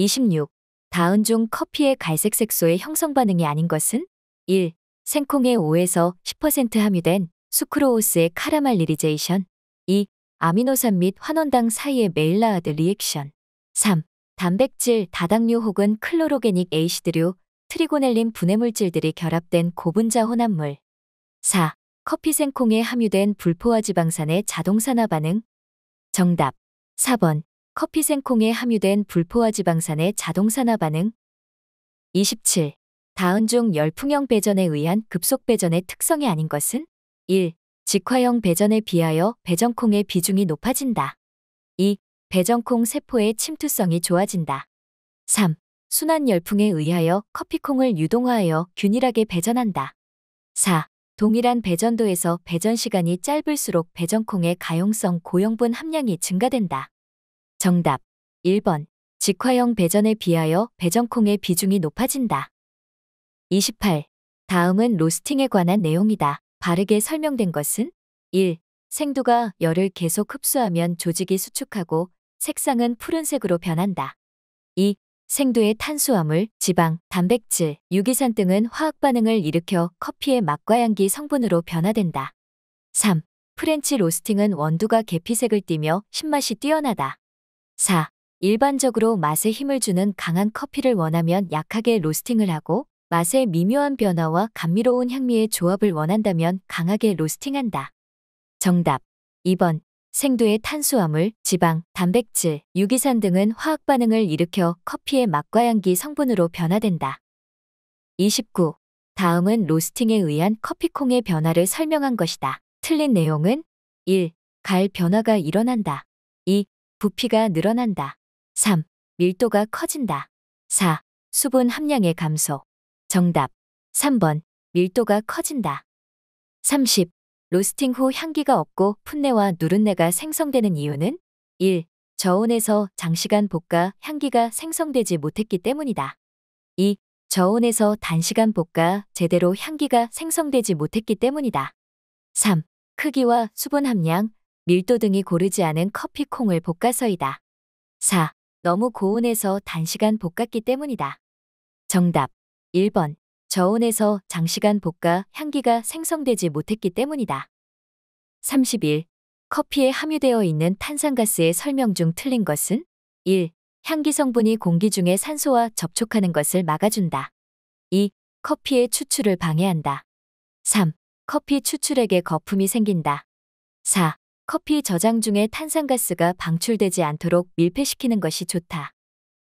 26. 다운종 커피의 갈색 색소의 형성 반응이 아닌 것은 1. 생콩의 5에서 10% 함유된 수크로우스의 카라말리리제이션 2. 아미노산 및 환원당 사이의 메일라아드 리액션 3. 단백질, 다당류 혹은 클로로게닉 에이시드류, 트리고넬린 분해물질들이 결합된 고분자 혼합물 4. 커피 생콩에 함유된 불포화 지방산의 자동산화 반응 정답 4번 커피 생콩에 함유된 불포화 지방산의 자동산화 반응 27. 다은 중 열풍형 배전에 의한 급속 배전의 특성이 아닌 것은 1. 직화형 배전에 비하여 배전콩의 비중이 높아진다. 2. 배전콩 세포의 침투성이 좋아진다. 3. 순환 열풍에 의하여 커피콩을 유동화하여 균일하게 배전한다. 4. 동일한 배전도에서 배전 시간이 짧을수록 배전콩의 가용성 고형분 함량이 증가된다. 정답 1번 직화형 배전에 비하여 배전콩의 비중이 높아진다. 28. 다음은 로스팅에 관한 내용이다. 바르게 설명된 것은 1. 생두가 열을 계속 흡수하면 조직이 수축하고 색상은 푸른색으로 변한다. 2. 생두의 탄수화물, 지방, 단백질, 유기산 등은 화학 반응을 일으켜 커피의 맛과 향기 성분으로 변화된다. 3. 프렌치 로스팅은 원두가 계피색을 띠며 신맛이 뛰어나다. 4. 일반적으로 맛에 힘을 주는 강한 커피를 원하면 약하게 로스팅을 하고 맛의 미묘한 변화와 감미로운 향미의 조합을 원한다면 강하게 로스팅한다. 정답 2번 생두의 탄수화물, 지방, 단백질, 유기산 등은 화학 반응을 일으켜 커피의 맛과 향기 성분으로 변화된다. 29. 다음은 로스팅에 의한 커피콩의 변화를 설명한 것이다. 틀린 내용은 1. 갈 변화가 일어난다. 2. 부피가 늘어난다. 3. 밀도가 커진다. 4. 수분 함량의 감소. 정답. 3번. 밀도가 커진다. 30. 로스팅 후 향기가 없고 풋내와 누른내가 생성되는 이유는 1. 저온에서 장시간 볶아 향기가 생성되지 못했기 때문이다. 2. 저온에서 단시간 볶아 제대로 향기가 생성되지 못했기 때문이다. 3. 크기와 수분 함량, 밀도 등이 고르지 않은 커피콩을 볶아서이다. 4. 너무 고온에서 단시간 볶았기 때문이다. 정답 1번 저온에서 장시간 볶아 향기가 생성되지 못했기 때문이다. 31. 커피에 함유되어 있는 탄산가스의 설명 중 틀린 것은 1. 향기 성분이 공기 중에 산소와 접촉하는 것을 막아준다. 2. 커피의 추출을 방해한다. 3. 커피 추출액에 거품이 생긴다. 4. 커피 저장 중에 탄산가스가 방출되지 않도록 밀폐시키는 것이 좋다.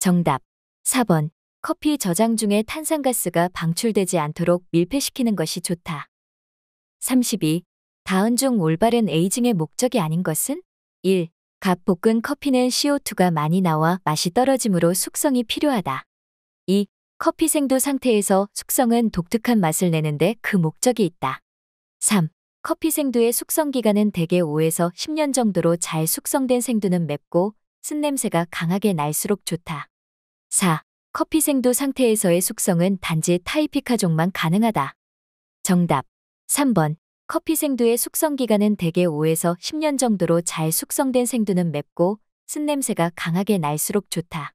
정답 4번 커피 저장 중에 탄산가스가 방출되지 않도록 밀폐시키는 것이 좋다. 32. 다음중 올바른 에이징의 목적이 아닌 것은? 1. 갓 볶은 커피는 CO2가 많이 나와 맛이 떨어지므로 숙성이 필요하다. 2. 커피 생도 상태에서 숙성은 독특한 맛을 내는데 그 목적이 있다. 3. 커피 생두의 숙성 기간은 대개 5에서 10년 정도로 잘 숙성된 생두는 맵고 쓴냄새가 강하게 날수록 좋다. 4. 커피 생두 상태에서의 숙성은 단지 타이피카종만 가능하다. 정답 3번 커피 생두의 숙성 기간은 대개 5에서 10년 정도로 잘 숙성된 생두는 맵고 쓴냄새가 강하게 날수록 좋다.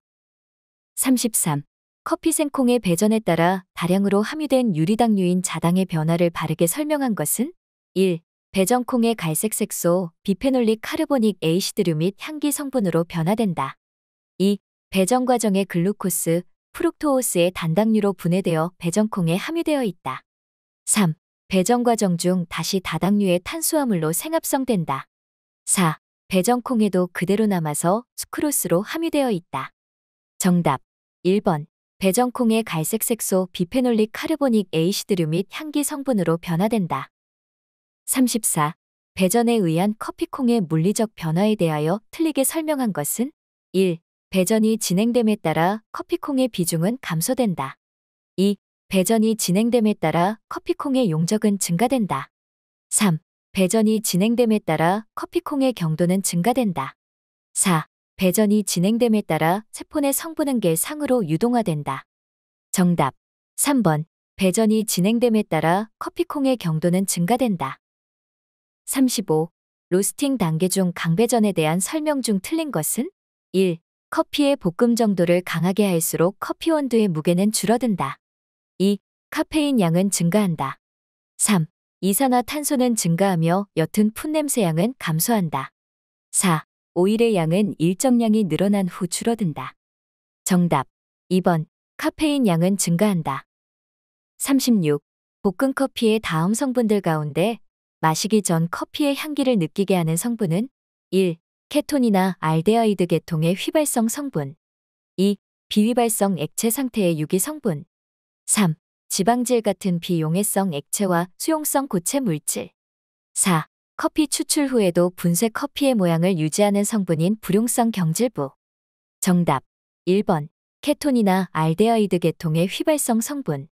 33. 커피 생콩의 배전에 따라 다량으로 함유된 유리당류인 자당의 변화를 바르게 설명한 것은? 1. 배전콩의 갈색 색소, 비페놀릭 카르보닉 에이시드류 및 향기 성분으로 변화된다. 2. 배전 과정의 글루코스, 프룩토오스의 단당류로 분해되어 배전콩에 함유되어 있다. 3. 배전 과정 중 다시 다당류의 탄수화물로 생합성된다. 4. 배전콩에도 그대로 남아서 스크로스로 함유되어 있다. 정답 1번 배전콩의 갈색 색소 비페놀릭 카르보닉 에이시드류 및 향기 성분으로 변화된다. 34. 배전에 의한 커피콩의 물리적 변화에 대하여 틀리게 설명한 것은 1. 배전이 진행됨에 따라 커피콩의 비중은 감소된다. 2. 배전이 진행됨에 따라 커피콩의 용적은 증가된다. 3. 배전이 진행됨에 따라 커피콩의 경도는 증가된다. 4. 배전이 진행됨에 따라 세포의 성분은계 상으로 유동화된다. 정답 3번 배전이 진행됨에 따라 커피콩의 경도는 증가된다. 35. 로스팅 단계 중 강배전에 대한 설명 중 틀린 것은 1. 커피의 볶음 정도를 강하게 할수록 커피 원두의 무게는 줄어든다. 2. 카페인 양은 증가한다. 3. 이산화탄소는 증가하며 옅은 풋냄새 양은 감소한다. 4. 오일의 양은 일정량이 늘어난 후 줄어든다. 정답 2번 카페인 양은 증가한다. 36. 볶음 커피의 다음 성분들 가운데 마시기 전 커피의 향기를 느끼게 하는 성분은 1. 케톤이나 알데하이드 계통의 휘발성 성분 2. 비휘발성 액체 상태의 유기 성분 3. 지방질 같은 비용해성 액체와 수용성 고체 물질 4. 커피 추출 후에도 분쇄 커피의 모양을 유지하는 성분인 불용성 경질부 정답 1번 케톤이나 알데하이드 계통의 휘발성 성분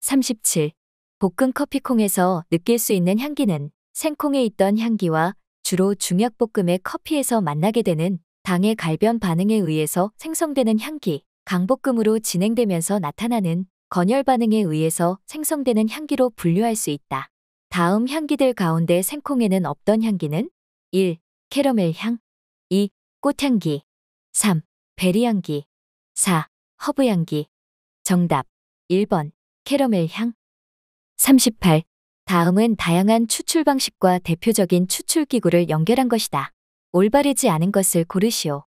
37. 볶은 커피콩에서 느낄 수 있는 향기는 생콩에 있던 향기와 주로 중약볶음의 커피에서 만나게 되는 당의 갈변 반응에 의해서 생성되는 향기, 강볶음으로 진행되면서 나타나는 건열 반응에 의해서 생성되는 향기로 분류할 수 있다. 다음 향기들 가운데 생콩에는 없던 향기는 1. 캐러멜 향 2. 꽃향기 3. 베리향기 4. 허브향기 정답 1번 캐러멜 향 38. 다음은 다양한 추출 방식과 대표적인 추출 기구를 연결한 것이다. 올바르지 않은 것을 고르시오.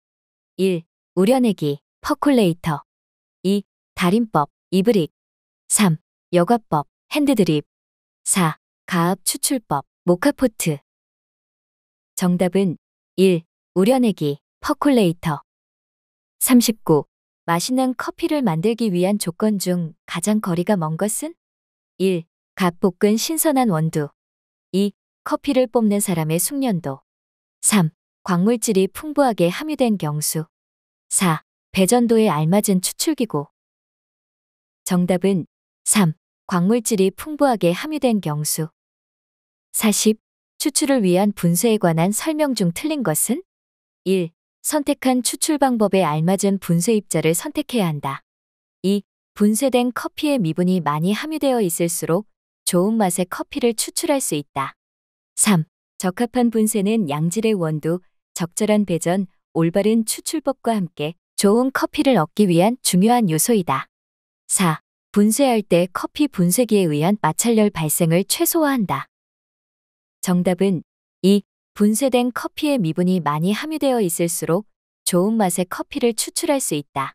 1. 우려내기, 퍼콜레이터. 2. 달인법, 이브릭. 3. 여과법, 핸드드립. 4. 가압 추출법, 모카포트. 정답은 1. 우려내기, 퍼콜레이터. 39. 맛있는 커피를 만들기 위한 조건 중 가장 거리가 먼 것은? 1. 갓 볶은 신선한 원두. 2. 커피를 뽑는 사람의 숙련도. 3. 광물질이 풍부하게 함유된 경수. 4. 배전도에 알맞은 추출기구. 정답은 3. 광물질이 풍부하게 함유된 경수. 40. 추출을 위한 분쇄에 관한 설명 중 틀린 것은? 1. 선택한 추출 방법에 알맞은 분쇄 입자를 선택해야 한다. 2. 분쇄된 커피의 미분이 많이 함유되어 있을수록 좋은 맛의 커피를 추출할 수 있다. 3. 적합한 분쇄는 양질의 원두, 적절한 배전, 올바른 추출법과 함께 좋은 커피를 얻기 위한 중요한 요소이다. 4. 분쇄할 때 커피 분쇄기에 의한 마찰열 발생을 최소화한다. 정답은 2. 분쇄된 커피의 미분이 많이 함유되어 있을수록 좋은 맛의 커피를 추출할 수 있다.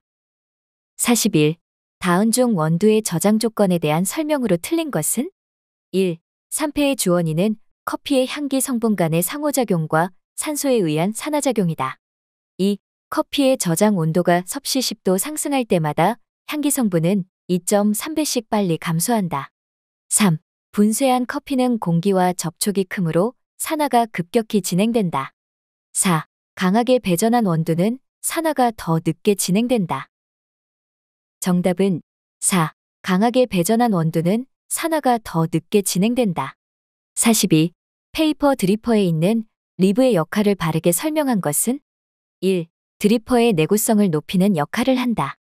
41. 다운 중 원두의 저장 조건에 대한 설명으로 틀린 것은? 1. 산패의 주원인은 커피의 향기 성분 간의 상호작용과 산소에 의한 산화작용이다. 2. 커피의 저장 온도가 섭씨 10도 상승할 때마다 향기 성분은 2.3배씩 빨리 감소한다. 3. 분쇄한 커피는 공기와 접촉이 크므로 산화가 급격히 진행된다. 4. 강하게 배전한 원두는 산화가 더 늦게 진행된다. 정답은 4. 강하게 배전한 원두는 산화가 더 늦게 진행된다. 42. 페이퍼 드리퍼에 있는 리브의 역할을 바르게 설명한 것은 1. 드리퍼의 내구성을 높이는 역할을 한다.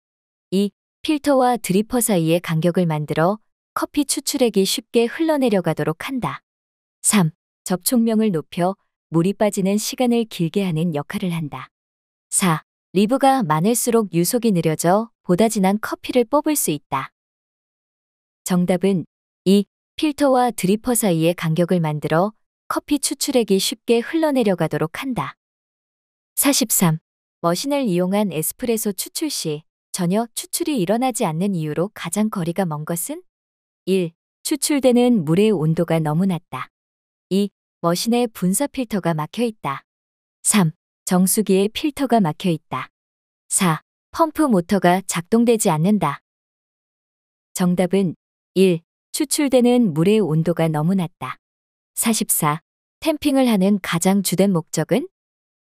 2. 필터와 드리퍼 사이의 간격을 만들어 커피 추출액이 쉽게 흘러내려가도록 한다. 3. 접촉명을 높여 물이 빠지는 시간을 길게 하는 역할을 한다. 4. 리브가 많을수록 유속이 느려져 보다 진한 커피를 뽑을 수 있다. 정답은 필터와 드리퍼 사이의 간격을 만들어 커피 추출액이 쉽게 흘러내려가도록 한다. 43. 머신을 이용한 에스프레소 추출 시 전혀 추출이 일어나지 않는 이유로 가장 거리가 먼 것은 1. 추출되는 물의 온도가 너무 낮다. 2. 머신의 분사 필터가 막혀 있다. 3. 정수기의 필터가 막혀 있다. 4. 펌프 모터가 작동되지 않는다. 정답은 1. 추출되는 물의 온도가 너무 낮다. 44. 템핑을 하는 가장 주된 목적은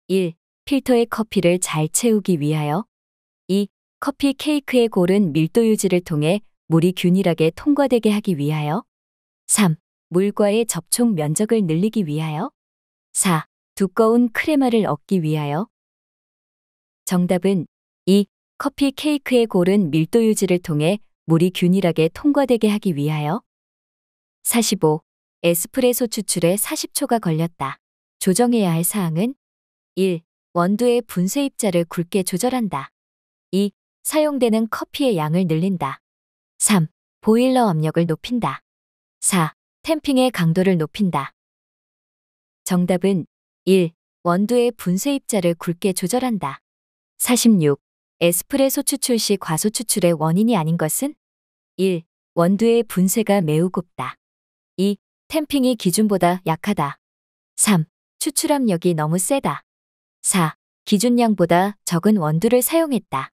1. 필터에 커피를 잘 채우기 위하여 2. 커피 케이크의 고른 밀도 유지를 통해 물이 균일하게 통과되게 하기 위하여 3. 물과의 접촉 면적을 늘리기 위하여 4. 두꺼운 크레마를 얻기 위하여 정답은 2. 커피 케이크의 고른 밀도 유지를 통해 물이 균일하게 통과되게 하기 위하여 45. 에스프레소 추출에 40초가 걸렸다. 조정해야 할 사항은 1. 원두의 분쇄 입자를 굵게 조절한다. 2. 사용되는 커피의 양을 늘린다. 3. 보일러 압력을 높인다. 4. 템핑의 강도를 높인다. 정답은 1. 원두의 분쇄 입자를 굵게 조절한다. 46. 에스프레소 추출 시 과소 추출의 원인이 아닌 것은 1. 원두의 분쇄가 매우 곱다. 2. 템핑이 기준보다 약하다. 3. 추출 압력이 너무 세다. 4. 기준량보다 적은 원두를 사용했다.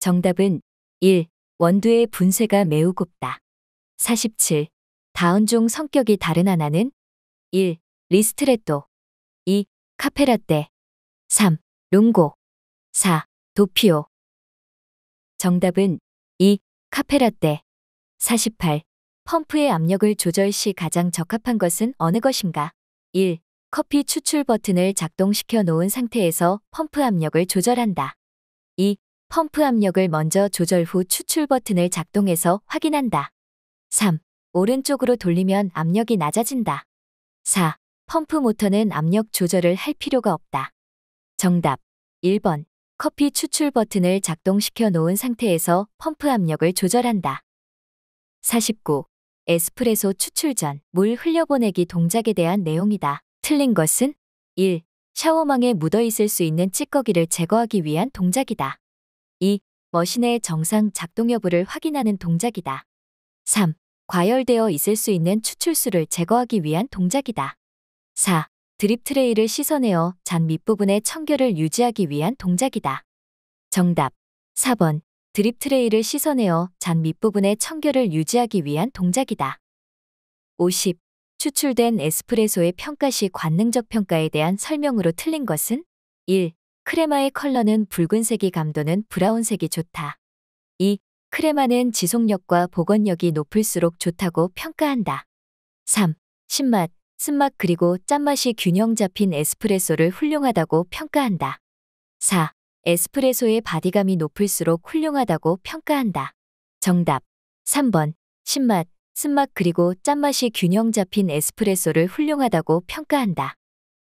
정답은 1. 원두의 분쇄가 매우 곱다. 47. 다운 종 성격이 다른 하나는 1. 리스트레또 2. 카페라떼 3. 룽고 4. 도피오. 정답은 2. 카페라떼. 48. 펌프의 압력을 조절 시 가장 적합한 것은 어느 것인가? 1. 커피 추출 버튼을 작동시켜 놓은 상태에서 펌프 압력을 조절한다. 2. 펌프 압력을 먼저 조절 후 추출 버튼을 작동해서 확인한다. 3. 오른쪽으로 돌리면 압력이 낮아진다. 4. 펌프 모터는 압력 조절을 할 필요가 없다. 정답 1번 커피 추출 버튼을 작동시켜 놓은 상태에서 펌프 압력을 조절한다. 49. 에스프레소 추출 전 물 흘려보내기 동작에 대한 내용이다. 틀린 것은 1. 샤워망에 묻어있을 수 있는 찌꺼기를 제거하기 위한 동작이다. 2. 머신의 정상 작동 여부를 확인하는 동작이다. 3. 과열되어 있을 수 있는 추출수를 제거하기 위한 동작이다. 4. 드립 트레이를 씻어내어 잔 밑부분의 청결을 유지하기 위한 동작이다. 정답 4번 드립 트레이를 씻어내어 잔 밑부분의 청결을 유지하기 위한 동작이다. 50. 추출된 에스프레소의 평가 시 관능적 평가에 대한 설명으로 틀린 것은 1. 크레마의 컬러는 붉은색이 감도는 브라운색이 좋다. 2. 크레마는 지속력과 복원력이 높을수록 좋다고 평가한다. 3. 신맛, 쓴맛 그리고 짠맛이 균형 잡힌 에스프레소를 훌륭하다고 평가한다. 4. 에스프레소의 바디감이 높을수록 훌륭하다고 평가한다. 정답 3번 신맛, 쓴맛 그리고 짠맛이 균형 잡힌 에스프레소를 훌륭하다고 평가한다.